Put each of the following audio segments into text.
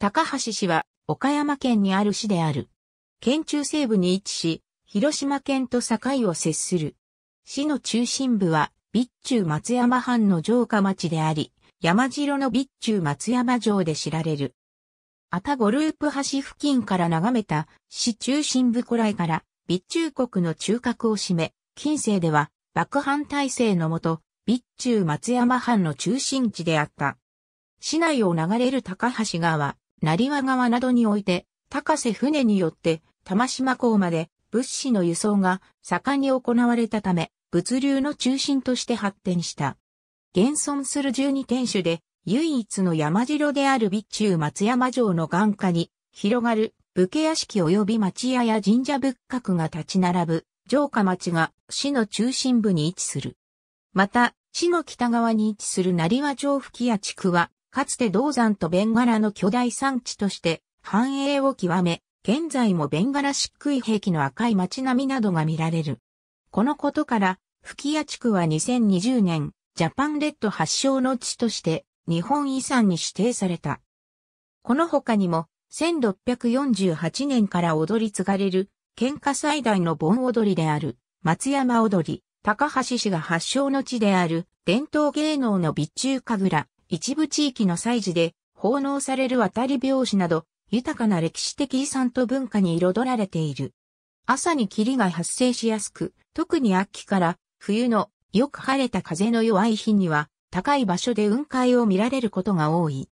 高橋市は岡山県にある市である。県中西部に位置し、広島県と境を接する。市の中心部は、備中松山藩の城下町であり、山城の備中松山城で知られる。あたゴループ橋付近から眺めた市中心部古来から備中国の中核を占め、近世では幕藩体制のもと、備中松山藩の中心地であった。市内を流れる高橋川、成和川などにおいて、高瀬船によって、玉島港まで物資の輸送が盛んに行われたため、物流の中心として発展した。現存する十二天守で、唯一の山城である備中松山城の眼下に、広がる武家屋敷及び町屋や神社仏閣が立ち並ぶ、城下町が市の中心部に位置する。また、市の北側に位置する成和城吹屋地区は、かつて銅山とベンガラの巨大産地として繁栄を極め、現在もベンガラ漆喰器の赤い街並みなどが見られる。このことから、吹屋地区は2020年、ジャパンレッド発祥の地として日本遺産に指定された。この他にも、1648年から踊り継がれる、喧嘩最大の盆踊りである、松山踊り、高橋氏が発祥の地である、伝統芸能の備中神楽、一部地域の祭事で奉納される渡り拍子など、豊かな歴史的遺産と文化に彩られている。朝に霧が発生しやすく、特に秋から冬のよく晴れた風の弱い日には、高い場所で雲海を見られることが多い。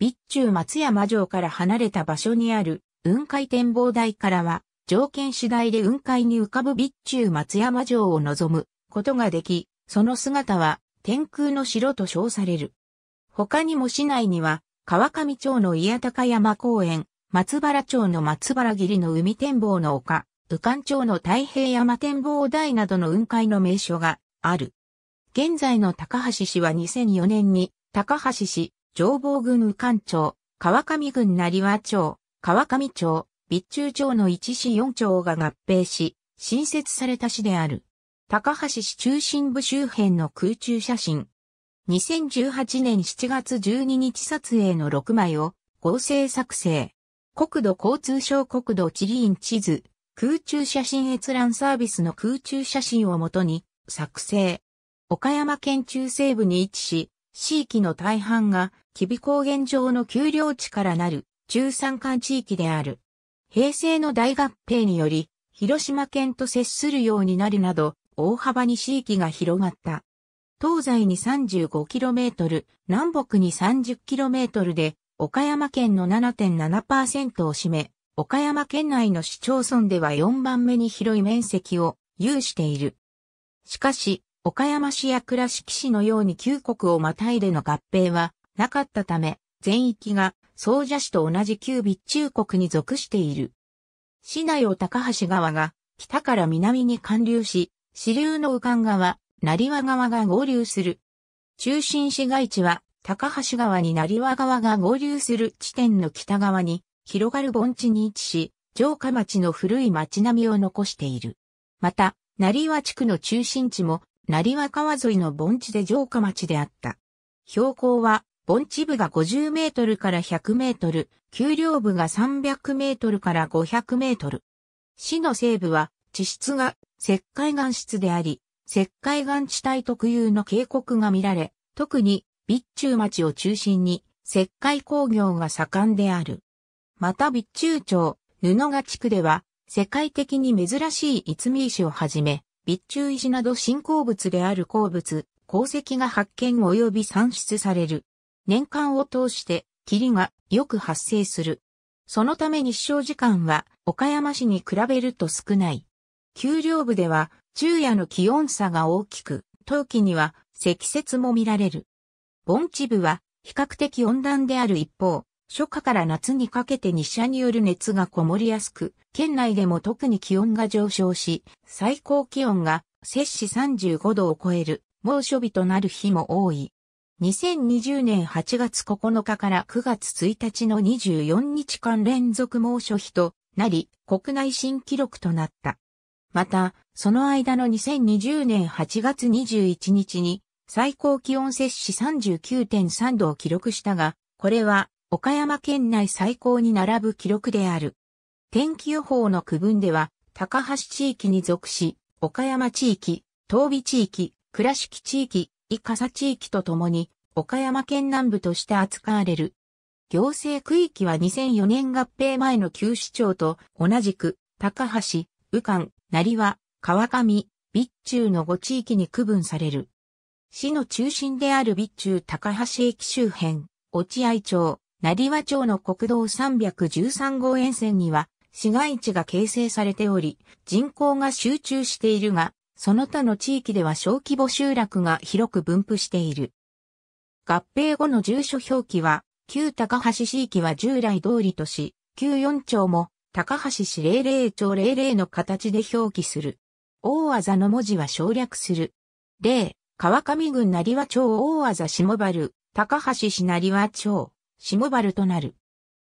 備中松山城から離れた場所にある雲海展望台からは、条件次第で雲海に浮かぶ備中松山城を望むことができ、その姿は天空の城と称される。他にも市内には、川上町の伊高山公園、松原町の松原霧の海展望の丘、宇官町の太平山展望台などの雲海の名所がある。現在の高橋市は2004年に、高橋市、上房郡宇官町、川上郡成和町、川上町、備中町の1市4町が合併し、新設された市である。高橋市中心部周辺の空中写真、2018年7月12日撮影の6枚を合成作成。国土交通省国土地理院地図、空中写真閲覧サービスの空中写真をもとに作成。岡山県中西部に位置し、地域の大半が、吉備高原上の丘陵地からなる中山間地域である。平成の大合併により、広島県と接するようになるなど、大幅に地域が広がった。東西に 35km、南北に 30km で、岡山県の7.7%を占め、岡山県内の市町村では4番目に広い面積を有している。しかし、岡山市や倉敷市のように旧国をまたいでの合併はなかったため、全域が総社市と同じ旧備中国に属している。市内を高橋川が北から南に貫流し、支流の右岸川、成和川が合流する。中心市街地は、高橋川に成和川が合流する地点の北側に、広がる盆地に位置し、城下町の古い町並みを残している。また、成和地区の中心地も、成和川沿いの盆地で城下町であった。標高は、盆地部が50メートルから100メートル、丘陵部が300メートルから500メートル。市の西部は、地質が石灰岩質であり、石灰岩地帯特有の渓谷が見られ、特に備中町を中心に石灰工業が盛んである。また備中町、布賀地区では、世界的に珍しい逸見石をはじめ、備中石など新鉱物である鉱物、鉱石が発見及び産出される。年間を通して霧がよく発生する。そのため日照時間は岡山市に比べると少ない。丘陵部では昼夜の気温差が大きく、冬季には積雪も見られる。盆地部は比較的温暖である一方、初夏から夏にかけて日射による熱がこもりやすく、県内でも特に気温が上昇し、最高気温が摂氏35度を超える猛暑日となる日も多い。2020年8月9日から9月1日の24日間連続猛暑日となり、国内新記録となった。また、その間の2020年8月21日に最高気温摂氏39.3度を記録したが、これは岡山県内最高に並ぶ記録である。天気予報の区分では、高橋地域に属し、岡山地域、東美地域、倉敷地域、伊笠地域とともに、岡山県南部として扱われる。行政区域は2004年合併前の旧市町と同じく、高橋、右官、成は、川上、備中の5地域に区分される。市の中心である備中高橋駅周辺、落合町、成和町の国道313号沿線には、市街地が形成されており、人口が集中しているが、その他の地域では小規模集落が広く分布している。合併後の住所表記は、旧高橋市域は従来通りとし、旧4町も高橋氏00兆00の形で表記する。大技の文字は省略する。例、川上郡成和町大技下原、高橋市成和町、下原となる。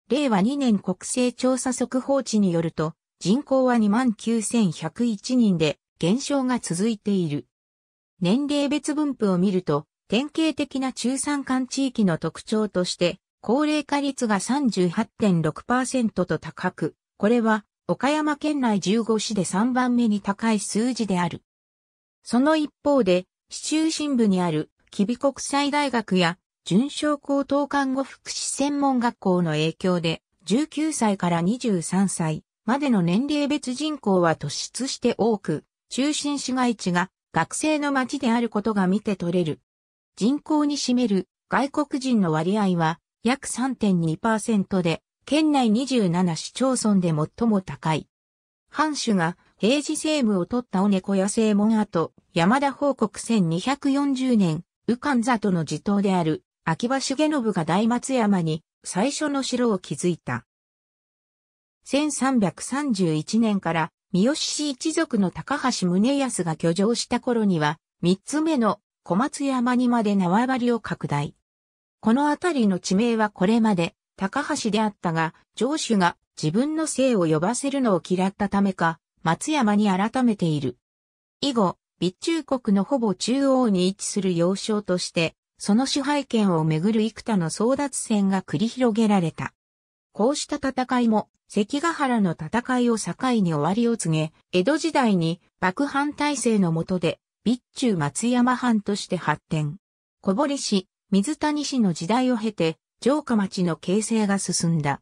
令和2年国勢調査速報値によると、人口は29,101人で、減少が続いている。年齢別分布を見ると、典型的な中山間地域の特徴として、高齢化率が38.6%と高く、これは、岡山県内15市で3番目に高い数字である。その一方で、市中心部にある、吉備国際大学や、準小高等看護福祉専門学校の影響で、19歳から23歳までの年齢別人口は突出して多く、中心市街地が学生の街であることが見て取れる。人口に占める外国人の割合は約3.2%で、県内27市町村で最も高い。藩主が平治政務を取った尾猫小屋正門跡、山田報告1240年、右官里の地頭である秋葉重信が大松山に最初の城を築いた。1331年から三好氏一族の高橋宗康が居城した頃には、三つ目の小松山にまで縄張りを拡大。この辺りの地名はこれまで高橋であったが、上主が自分の姓を呼ばせるのを嫌ったためか、松山に改めている。以後、備中国のほぼ中央に位置する要衝として、その支配権をめぐる幾多の争奪戦が繰り広げられた。こうした戦いも、関ヶ原の戦いを境に終わりを告げ、江戸時代に幕藩体制の下で、備中松山藩として発展。小堀市、水谷市の時代を経て、城下町の形成が進んだ。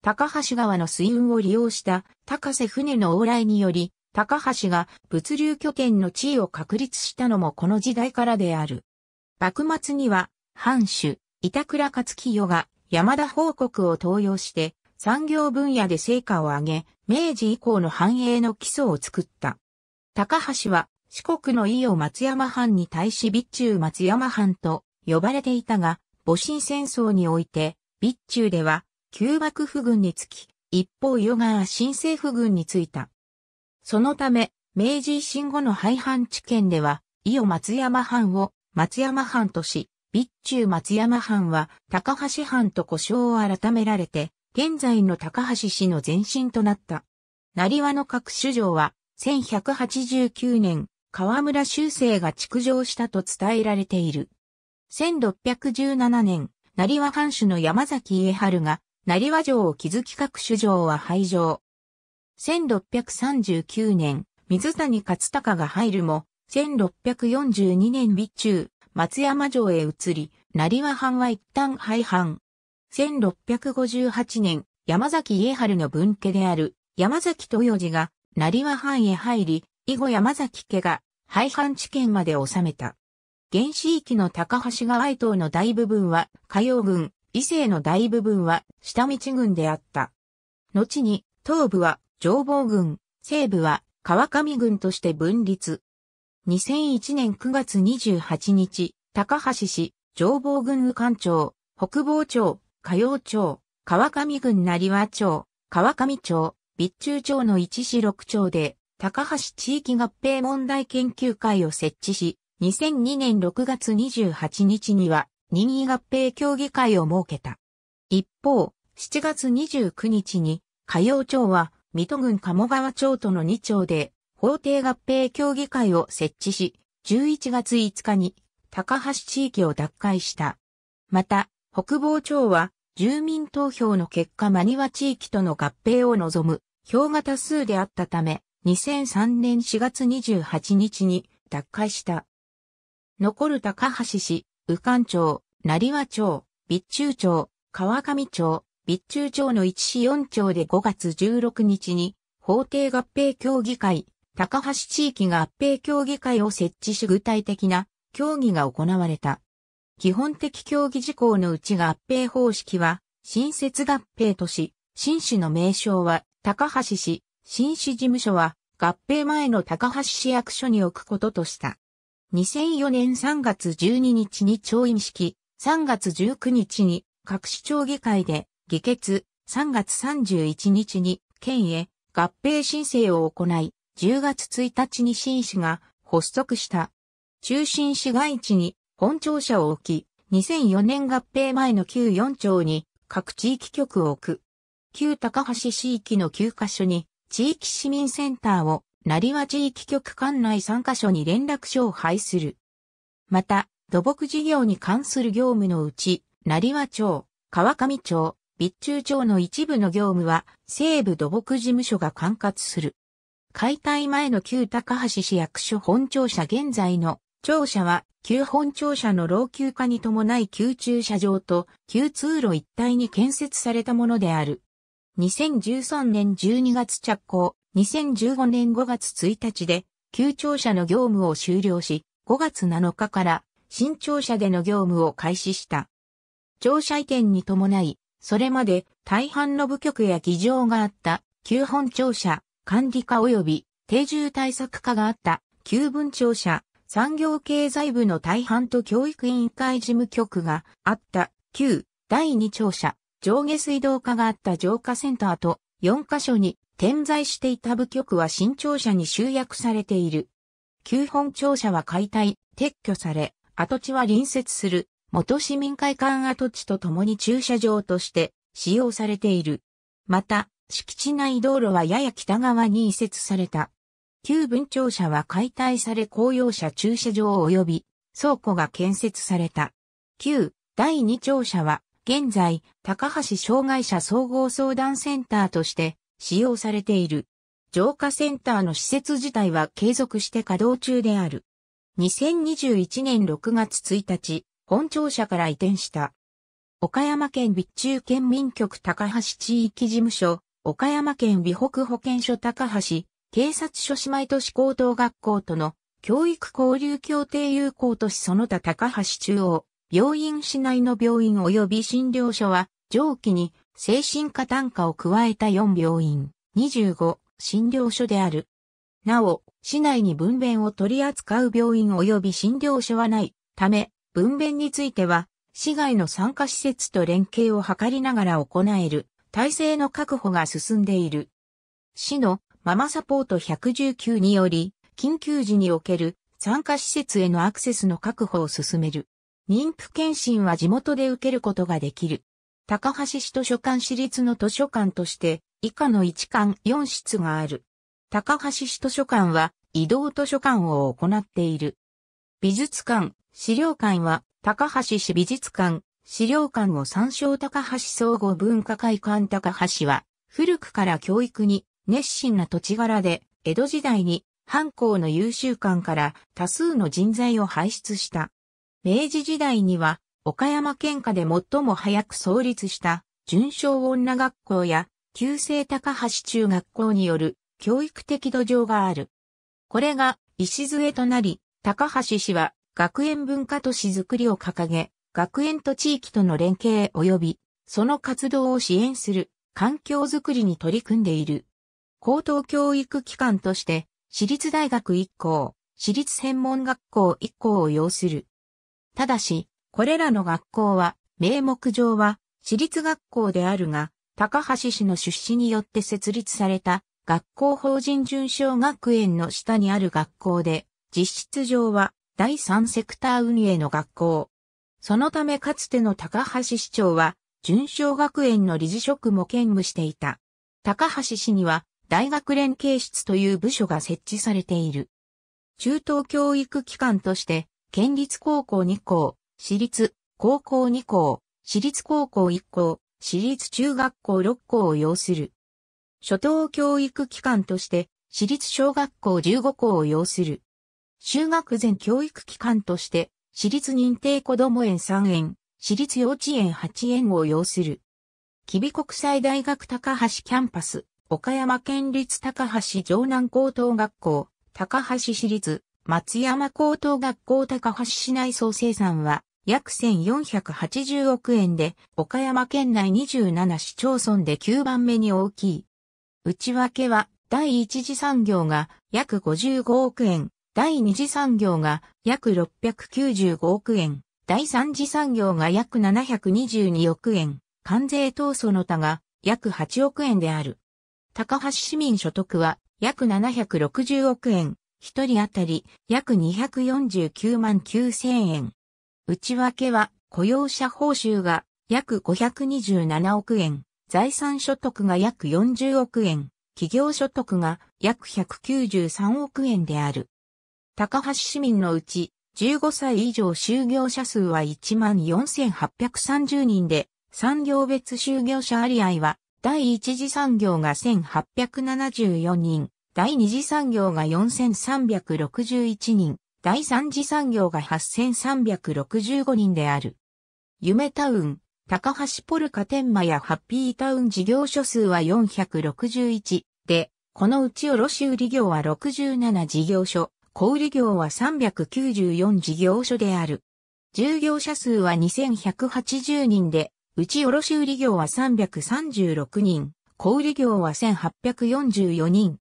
高橋川の水運を利用した高瀬船の往来により、高橋が物流拠点の地位を確立したのもこの時代からである。幕末には、藩主、板倉勝清が山田報告を登用して、産業分野で成果を上げ、明治以降の繁栄の基礎を作った。高橋は四国の伊予松山藩に対し備中松山藩と呼ばれていたが、戊辰戦争において、備中では、旧幕府軍につき、一方与川新政府軍についた。そのため、明治維新後の廃藩置県では、伊予松山藩を松山藩とし、備中松山藩は高橋藩と呼称を改められて、現在の高橋氏の前身となった。成和の各首相は、1189年、河村修正が築城したと伝えられている。1617年、成和藩主の山崎家春が、成和城を築き各種城は廃城。1639年、水谷勝隆が入るも、1642年備中、松山城へ移り、成和藩は一旦廃藩。1658年、山崎家春の分家である、山崎豊次が、成和藩へ入り、以後山崎家が、廃藩地県まで治めた。原始域の高橋川愛東の大部分は火曜郡、伊勢の大部分は下道郡であった。後に、東部は上房郡、西部は川上郡として分立。2001年9月28日、高橋市、上房郡右官町、北房町、火曜町、川上郡成和町、川上町、備中町の一市六町で、高橋地域合併問題研究会を設置し、2002年6月28日には任意合併協議会を設けた。一方、7月29日に、火曜町は、水戸郡鴨川町との2町で、法定合併協議会を設置し、11月5日に、高橋地域を奪回した。また、北房町は、住民投票の結果真庭地域との合併を望む、票が多数であったため、2003年4月28日に、奪回した。残る高橋市、宇官町、成和町、備中町、川上町、備中町の1市4町で5月16日に、法定合併協議会、高橋地域合併協議会を設置し具体的な協議が行われた。基本的協議事項のうち合併方式は、新設合併とし、新市の名称は高橋市、新市事務所は合併前の高橋市役所に置くこととした。2004年3月12日に調印式、3月19日に各市町議会で議決、3月31日に県へ合併申請を行い、10月1日に新市が発足した。中心市街地に本庁舎を置き、2004年合併前の旧4町に各地域局を置く。旧高橋市域の9カ所に地域市民センターを成和地域局管内3カ所に連絡所を配する。また、土木事業に関する業務のうち、成和町、川上町、備中町の一部の業務は、西部土木事務所が管轄する。解体前の旧高橋市役所本庁舎現在の庁舎は、旧本庁舎の老朽化に伴い旧駐車場と旧通路一帯に建設されたものである。2013年12月着工、2015年5月1日で、旧庁舎の業務を終了し、5月7日から新庁舎での業務を開始した。庁舎移転に伴い、それまで大半の部局や議場があった旧本庁舎、管理課及び定住対策課があった旧分庁舎、産業経済部の大半と教育委員会事務局があった旧第2庁舎、上下水道課があった浄化センターと4カ所に点在していた部局は新庁舎に集約されている。旧本庁舎は解体、撤去され、跡地は隣接する元市民会館跡地と共に駐車場として使用されている。また、敷地内道路はやや北側に移設された。旧文庁舎は解体され公用車駐車場及び倉庫が建設された。旧第二庁舎は現在高橋障害者総合相談センターとして使用されている。浄化センターの施設自体は継続して稼働中である。2021年6月1日、本庁舎から移転した。岡山県備中県民局高橋地域事務所、岡山県備北保健所高橋、警察署姉妹都市高等学校との教育交流協定有効都市その他高橋中央、病院市内の病院及び診療所は、上記に精神科単価を加えた4病院、25診療所である。なお、市内に分娩を取り扱う病院及び診療所はないため、分娩については、市外の参加施設と連携を図りながら行える体制の確保が進んでいる。市のママサポート119により、緊急時における参加施設へのアクセスの確保を進める。妊婦検診は地元で受けることができる。高橋市図書館市立の図書館として、以下の1館4室がある。高橋市図書館は、移動図書館を行っている。美術館、資料館は、高橋市美術館、資料館を参照高橋総合文化会館高橋は、古くから教育に熱心な土地柄で、江戸時代に藩校の優秀館から多数の人材を輩出した。明治時代には岡山県下で最も早く創立した、準小女学校や、旧制高橋中学校による教育的土壌がある。これが礎となり、高橋氏は学園文化都市づくりを掲げ、学園と地域との連携及び、その活動を支援する環境づくりに取り組んでいる。高等教育機関として、私立大学1校、私立専門学校1校を要する。ただし、これらの学校は、名目上は、私立学校であるが、高橋氏の出資によって設立された、学校法人純小学園の下にある学校で、実質上は、第三セクター運営の学校。そのためかつての高橋市長は、準小学園の理事職も兼務していた。高橋氏には、大学連携室という部署が設置されている。中等教育機関として、県立高校2校、私立、高校2校、私立高校1校、私立中学校6校を要する。初等教育機関として、私立小学校15校を要する。修学前教育機関として、私立認定子ども園3園、私立幼稚園8園を要する。吉備国際大学高橋キャンパス、岡山県立高橋城南高等学校、高橋市立、松山高等学校高橋市内総生産は、約1480億円で、岡山県内27市町村で9番目に大きい。内訳は、第一次産業が約55億円、第二次産業が約695億円、第三次産業が約722億円、関税等その他が約8億円である。高橋市民所得は約760億円、一人当たり約249万9000円。内訳は雇用者報酬が約527億円、財産所得が約40億円、企業所得が約193億円である。高橋市民のうち15歳以上就業者数は14,830人で、産業別就業者割合は、第一次産業が1874人、第二次産業が4361人、第三次産業が8365人である。夢タウン、高橋ポルカ天満やハッピータウン事業所数は461で、このうち卸売業は67事業所、小売業は394事業所である。従業者数は2180人で、うち卸売業は336人、小売業は1844人、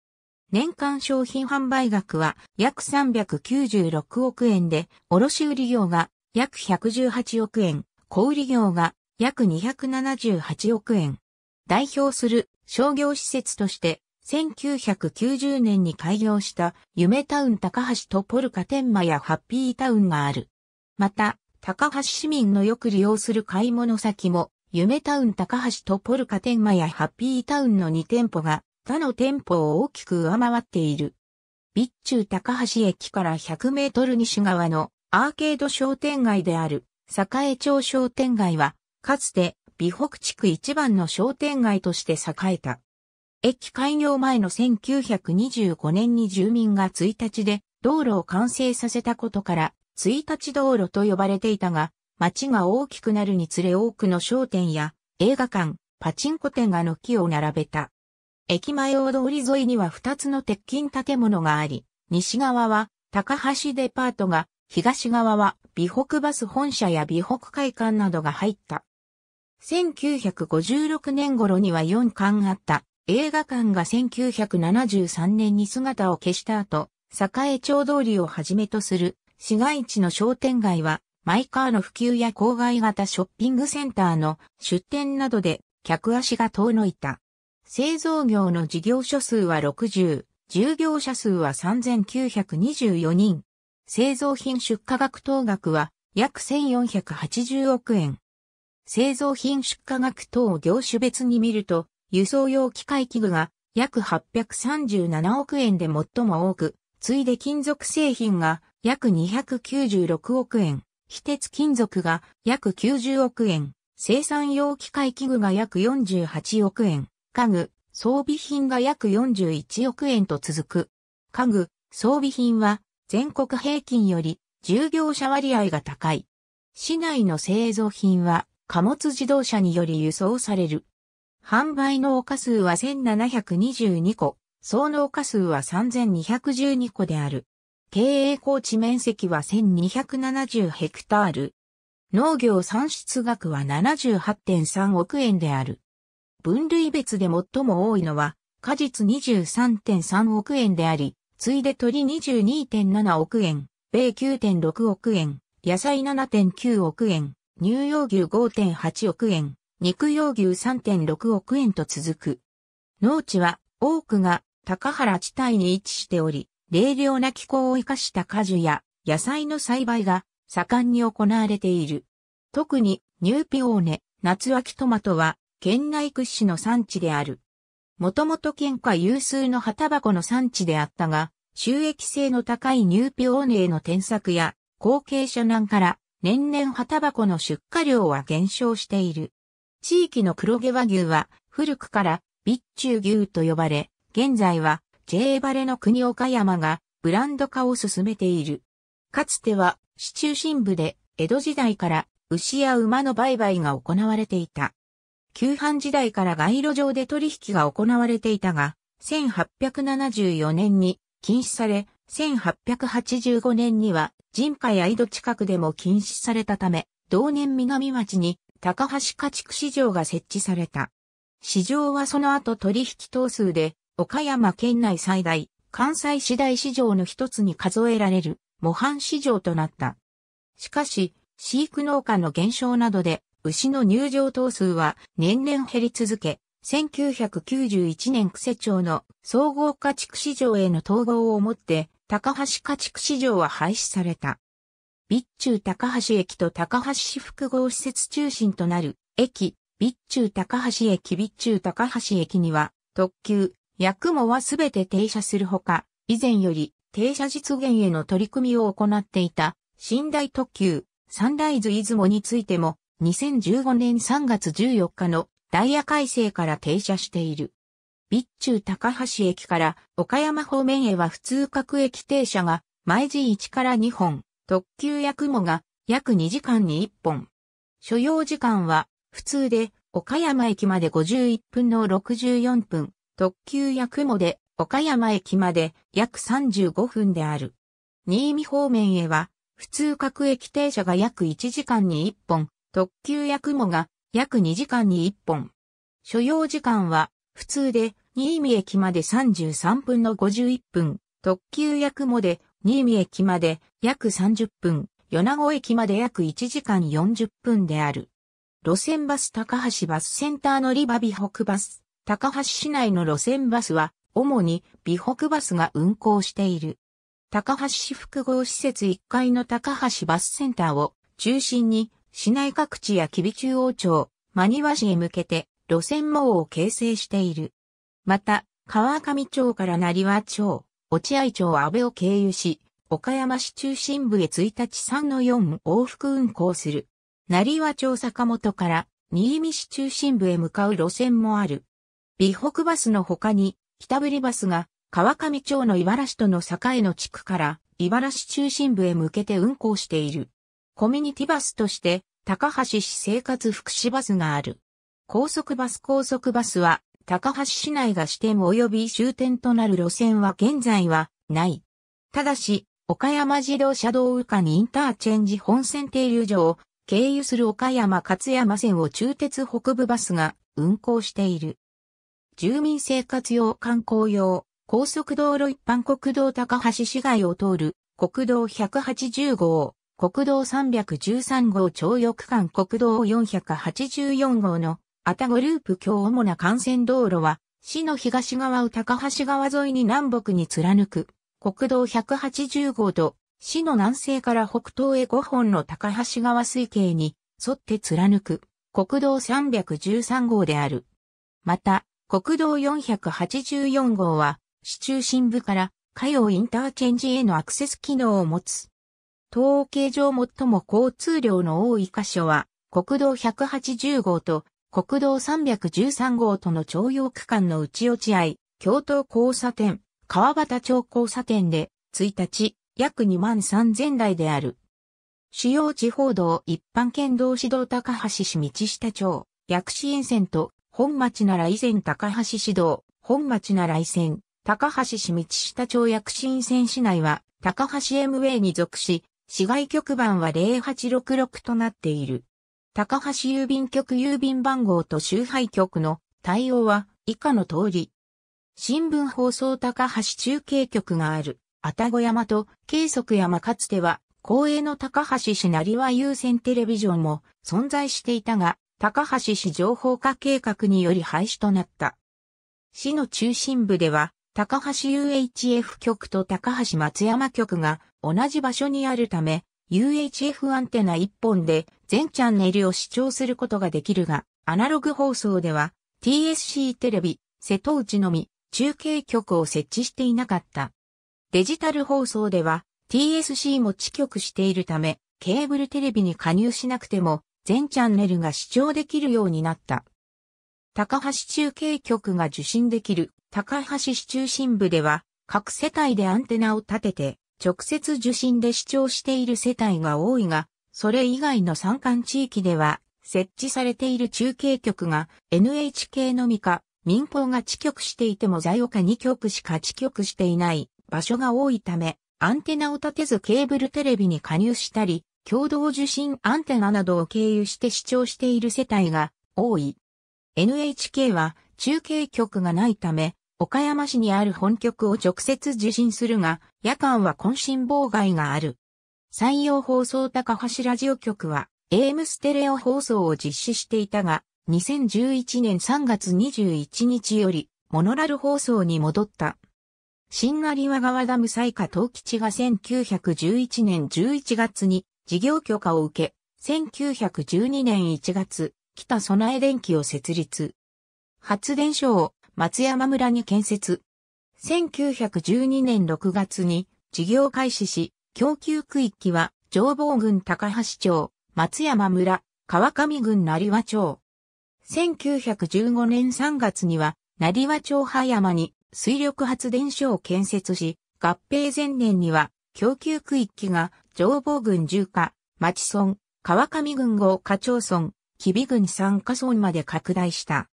年間商品販売額は約396億円で、卸売業が約118億円、小売業が約278億円。代表する商業施設として、1990年に開業した夢タウン高橋とポルカ天満やハッピータウンがある。また、高橋市民のよく利用する買い物先も、夢タウン高橋とポルカ天満やハッピータウンの2店舗が他の店舗を大きく上回っている。備中高橋駅から100メートル西側のアーケード商店街である栄町商店街は、かつて美北地区一番の商店街として栄えた。駅開業前の1925年に住民が1日で道路を完成させたことから、1日道路と呼ばれていたが、街が大きくなるにつれ多くの商店や映画館、パチンコ店が軒を並べた。駅前大通り沿いには2つの鉄筋建物があり、西側は高橋デパートが、東側は美北バス本社や美北会館などが入った。1956年頃には4館あった映画館が1973年に姿を消した後、栄町通りをはじめとする市街地の商店街はマイカーの普及や郊外型ショッピングセンターの出店などで客足が遠のいた。製造業の事業所数は60、従業者数は3924人。製造品出荷額等額は約1480億円。製造品出荷額等業種別に見ると、輸送用機械器具が約837億円で最も多く、ついで金属製品が約296億円、非鉄金属が約90億円、生産用機械器具が約48億円、家具、装備品が約41億円と続く。家具、装備品は全国平均より従業者割合が高い。市内の製造品は貨物自動車により輸送される。販売農家数は1722個、総農家数は3212個である。経営高地面積は1270ヘクタール。農業産出額は78.3億円である。分類別で最も多いのは、果実23.3億円であり、次いで鳥22.7億円、米9.6億円、野菜7.9億円、乳幼牛5.8億円、肉用牛3.6億円と続く。農地は多くが高原地帯に位置しており、冷涼な気候を生かした果樹や野菜の栽培が盛んに行われている。特にニューピオーネ、夏秋トマトは県内屈指の産地である。もともと県下有数の旗箱の産地であったが、収益性の高いニューピオーネへの添削や、後継者難から年々旗箱の出荷量は減少している。地域の黒毛和牛は古くから備中牛と呼ばれ、現在は J バレの国岡山がブランド化を進めている。かつては市中心部で江戸時代から牛や馬の売買が行われていた。旧藩時代から街路上で取引が行われていたが、1874年に禁止され、1885年には人家や井戸近くでも禁止されたため、同年南町に高橋家畜市場が設置された。市場はその後取引頭数で、岡山県内最大、関西市大市場の一つに数えられる模範市場となった。しかし、飼育農家の減少などで牛の入場頭数は年々減り続け、1991年癖町の総合家畜市場への統合をもって、高橋家畜市場は廃止された。備中高橋駅と高橋市複合施設中心となる駅、備中高橋駅備中高橋駅には特急、役もはすべて停車するほか、以前より停車実現への取り組みを行っていた、寝台特急、サンライズ出雲についても2015年3月14日のダイヤ改正から停車している。備中高橋駅から岡山方面へは普通各駅停車が毎時1から2本、特急や雲が約2時間に1本。所要時間は普通で岡山駅まで51分の64分、特急や雲で岡山駅まで約35分である。新見方面へは普通各駅停車が約1時間に1本、特急や雲が約2時間に1本。所要時間は普通で新見駅まで33分の51分、特急や雲で新見駅まで約30分、米子駅まで約1時間40分である。路線バス高橋バスセンターのリバ美北バス、高橋市内の路線バスは主に美北バスが運行している。高橋市複合施設1階の高橋バスセンターを中心に市内各地や吉備中央町、真庭市へ向けて路線網を形成している。また、川上町から成和町、落合町安倍を経由し、岡山市中心部へ1日3の4往復運行する。成和町坂本から新見市中心部へ向かう路線もある。美北バスの他に、北振りバスが川上町の茨市との境の地区から茨市中心部へ向けて運行している。コミュニティバスとして、高橋市生活福祉バスがある。高速バス高速バスは、高橋市内が支店及び終点となる路線は現在はない。ただし、岡山自動車道下にインターチェンジ本線停留所を経由する岡山勝山線を中鉄北部バスが運行している。住民生活用観光用高速道路一般国道高橋市街を通る国道180号。国道313号超翼区間国道484号のアタゴループ橋主な幹線道路は、市の東側を高橋川沿いに南北に貫く、国道180号と、市の南西から北東へ5本の高橋川水系に沿って貫く、国道313号である。また、国道484号は、市中心部から、海洋インターチェンジへのアクセス機能を持つ、統計上最も交通量の多い箇所は、国道180号と国道313号との徴用区間の内落ち合、い、京都交差点、川端町交差点で、1日、約2万3000台である。主要地方道一般県道市道高橋市道下町、薬師沿線と、本町なら以前高橋市道、本町なら以前、高橋市道下町薬師沿線市内は、高橋 M a に属し、市外局番は0866となっている。高橋郵便局郵便番号と周配局の対応は以下の通り。新聞放送高橋中継局がある、愛宕山と計測山かつては、公営の高橋市成和優先テレビジョンも存在していたが、高橋市情報化計画により廃止となった。市の中心部では、高橋 UHF 局と高橋松山局が同じ場所にあるため、UHF アンテナ1本で全チャンネルを視聴することができるが、アナログ放送では TSC テレビ、瀬戸内のみ中継局を設置していなかった。デジタル放送では TSC も地局しているため、ケーブルテレビに加入しなくても全チャンネルが視聴できるようになった。高橋中継局が受信できる高橋市中心部では、各世帯でアンテナを立てて、直接受信で視聴している世帯が多いが、それ以外の山間地域では、設置されている中継局が NHK のみか、民放が地局していても在岡2局しか地局していない場所が多いため、アンテナを立てずケーブルテレビに加入したり、共同受信アンテナなどを経由して視聴している世帯が多い。NHK は中継局がないため、岡山市にある本局を直接受信するが、夜間は渾身妨害がある。採用放送高橋ラジオ局は、AM ステレオ放送を実施していたが、2011年3月21日より、モノラル放送に戻った。新成和川ダム西下東吉が1911年11月に事業許可を受け、1912年1月、北備え電機を設立。発電所を松山村に建設。1912年6月に事業開始し、供給区域は上房郡高橋町、松山村、川上郡成和町。1915年3月には、成和町葉山に水力発電所を建設し、合併前年には、供給区域が上房郡重課、町村、川上郡号下町村、吉備郡三下村まで拡大した。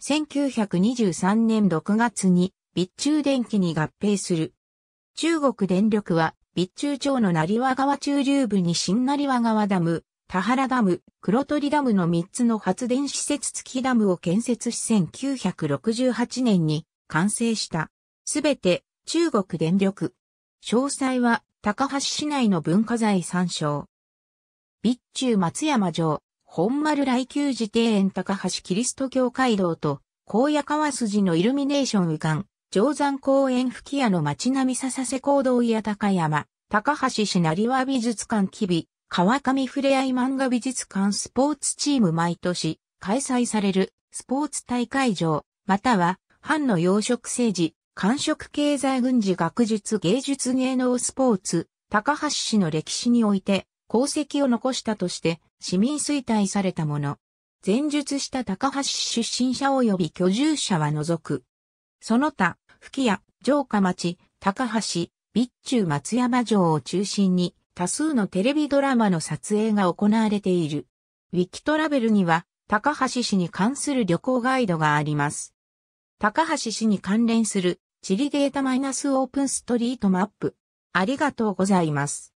1923年6月に備中電気に合併する。中国電力は備中町の成和川中流部に新成和川ダム、田原ダム、黒鳥ダムの3つの発電施設付きダムを建設し1968年に完成した。すべて中国電力。詳細は高橋市内の文化財参照。備中松山城、本丸来宮寺庭園高橋キリスト教会堂と、高野川筋のイルミネーション右岸、定山公園吹き屋の街並み笹瀬行動や高山、高橋市成和美術館機微、川上ふれあい漫画美術館スポーツチーム毎年開催されるスポーツ大会場、または、藩の養殖政治、官職経済軍事学術芸術芸能スポーツ、高橋市の歴史において功績を残したとして、市民衰退されたもの。前述した高橋出身者及び居住者は除く。その他、吹屋、城下町、高橋、備中松山城を中心に多数のテレビドラマの撮影が行われている。ウィキトラベルには高橋市に関する旅行ガイドがあります。高橋市に関連する地理データマイナスオープンストリートマップ。ありがとうございます。